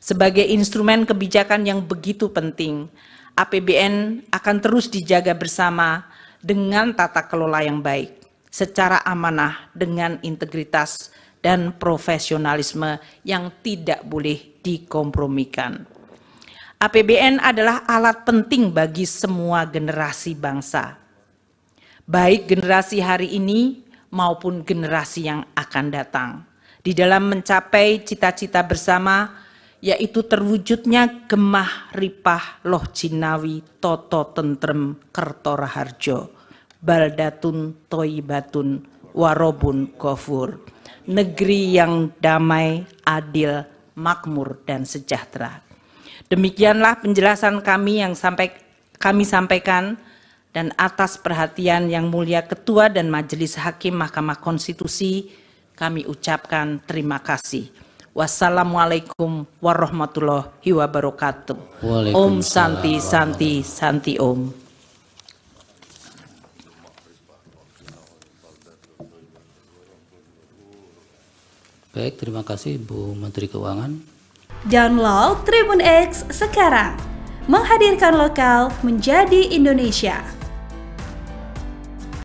Sebagai instrumen kebijakan yang begitu penting, APBN akan terus dijaga bersama dengan tata kelola yang baik, secara amanah dengan integritas dan profesionalisme yang tidak boleh dikompromikan. APBN adalah alat penting bagi semua generasi bangsa, baik generasi hari ini maupun generasi yang akan datang, di dalam mencapai cita-cita bersama yaitu terwujudnya gemah ripah loh jinawi toto tentrem kertoraharjo baldatun toibatun warobun kofur negeri yang damai adil makmur dan sejahtera demikianlah penjelasan kami yang sampai kami sampaikan dan atas perhatian yang mulia Ketua dan Majelis Hakim Mahkamah Konstitusi kami ucapkan terima kasih. Wassalamualaikum warahmatullahi wabarakatuh. Om Santi Santi Santi Om. Baik, terima kasih Bu Menteri Keuangan. Download Tribun X sekarang. Menghadirkan lokal menjadi Indonesia.